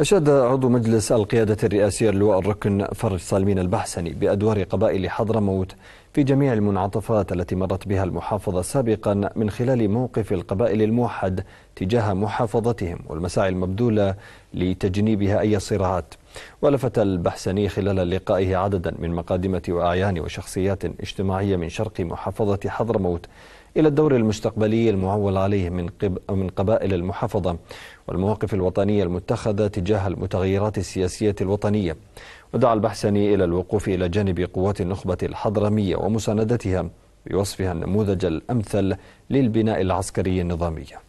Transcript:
أشاد عضو مجلس القيادة الرئاسية اللواء الركن فرج سالمين البحسني بأدوار قبائل حضرموت في جميع المنعطفات التي مرت بها المحافظة سابقا من خلال موقف القبائل الموحد تجاه محافظتهم والمساعي المبذولة لتجنيبها أي صراعات ولفت البحسني خلال لقائه عددا من مقادمة وأعيان وشخصيات اجتماعية من شرق محافظة حضرموت إلى الدور المستقبلي المعول عليه من, قب... من قبائل المحافظة والمواقف الوطنية المتخذة تجاه المتغيرات السياسية الوطنية ودعا البحسني إلى الوقوف إلى جانب قوات النخبة الحضرمية ومساندتها بوصفها النموذج الأمثل للبناء العسكري النظامي